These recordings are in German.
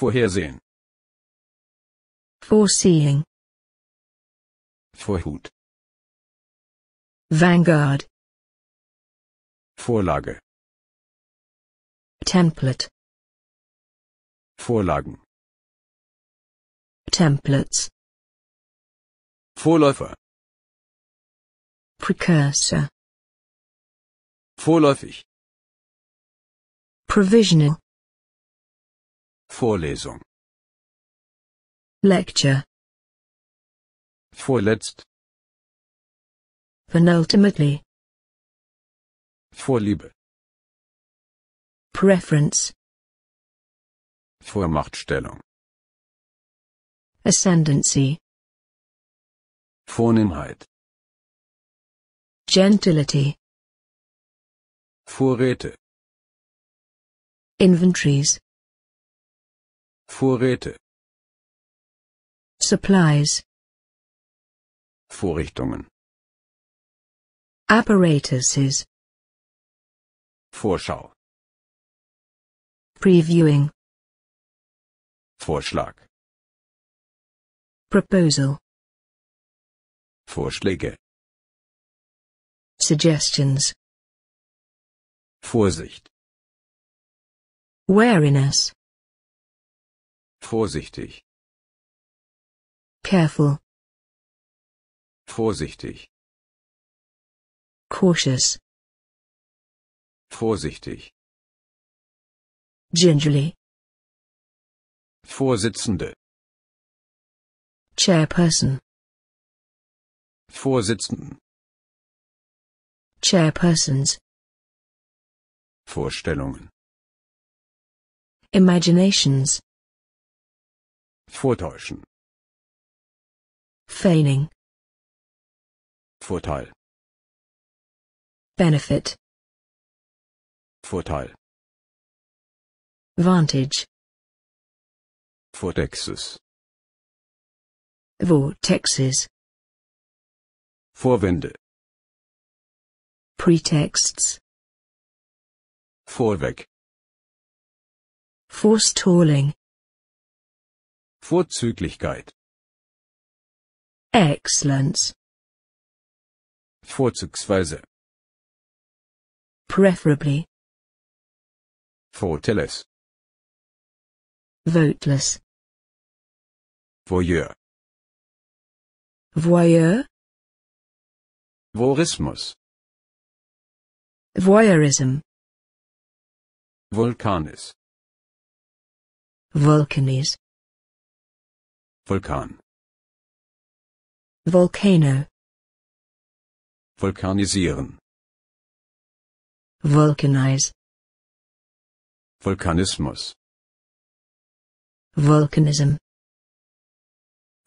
Vorhersehen. Foreseeing. Vorhut. Vanguard. Vorlage. Template. Vorlagen. Templates. Vorläufer. Precursor. Vorläufig. Provisional. Vorlesung. Lecture. Vorletzt. Penultimately. Vorliebe. Preference. Vormachtstellung. Ascendancy. Vornehmheit. Gentility. Vorräte. Inventories. Vorräte. Supplies. Vorrichtungen. Apparatuses. Vorschau. Previewing. Vorschlag. Proposal. Vorschläge. Suggestions. Vorsicht. Wariness. Vorsichtig. Careful. Vorsichtig. Cautious. Vorsichtig. Gingerly. Vorsitzende. Chairperson. Vorsitzenden. Chairpersons. Vorstellungen. Imaginations. Vortäuschen. Feigning. Vorteil. Benefit. Vorteil. Vantage. Vortexes. Vortexes. Vorwände. Pretexts. Vorweg. Forestalling. Vorzüglichkeit. Excellence. Vorzugsweise. Preferably. Vorteles. Voteless. Voyeur. Voyeur. Vorismus. Voyeurism. Vulkanis. Vulcanis. Vulkan. Volcano. Vulkanisieren. Vulcanize. Vulkanismus. Vulcanism.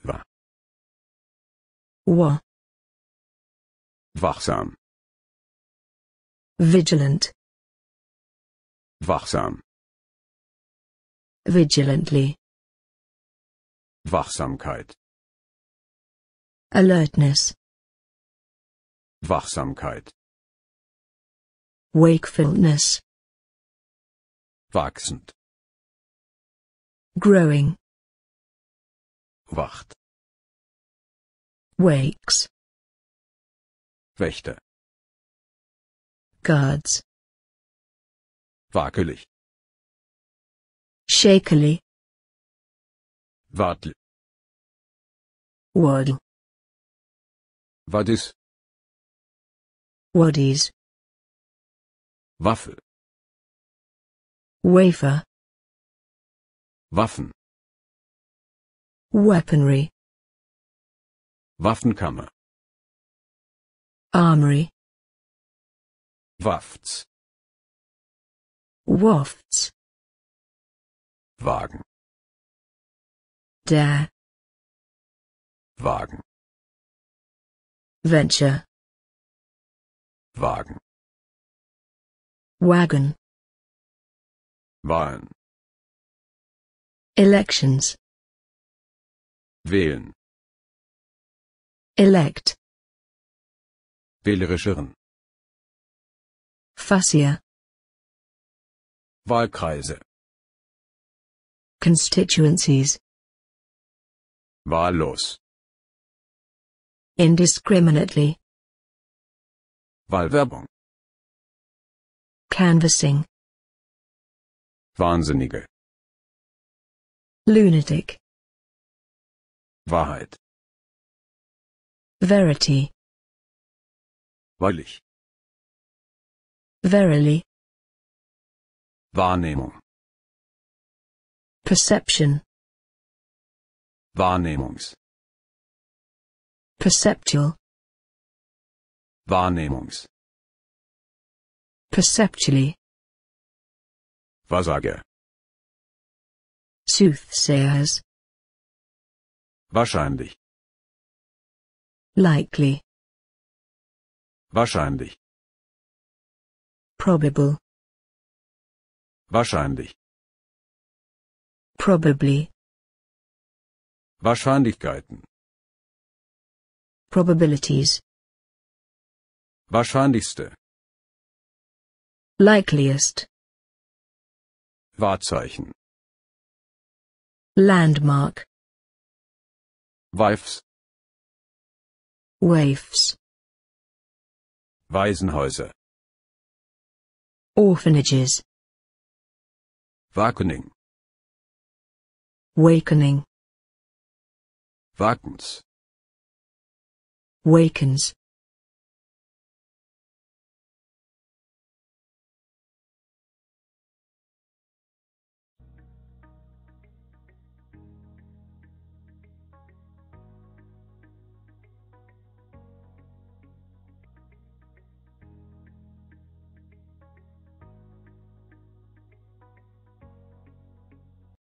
Wa. Wa. Wachsam. Vigilant. Wachsam. Vigilantly. Wachsamkeit. Alertness. Wachsamkeit. Wakefulness. Wachsend. Growing. Wacht. Wakes. Wächter. Guards. Wackelig. Shakily. Wartel. Waddle. What is? What is? Waffe. Wafer. Waffen. Weaponry. Waffenkammer. Armory. Wafts. Wafts. Wagen der Wagen Venture Wagen Wagon Wahlen Elections Wählen Elect Wählerischeren Fascia Wahlkreise Constituencies Wahllos. Indiscriminately. Wahlwerbung. Canvassing. Wahnsinnige. Lunatic. Wahrheit. Verity. Weilig. Verily. Wahrnehmung. Perception. Wahrnehmungs Perceptual Wahrnehmungs Perceptually Wahrsager Soothsayers Wahrscheinlich Likely Wahrscheinlich Probable Wahrscheinlich Probably Wahrscheinlichkeiten. Probabilities. Wahrscheinlichste. Likeliest. Wahrzeichen. Landmark. Waifs. Waifs. Waisenhäuser. Orphanages. Wakening. Wakening. Wakens. Wakens.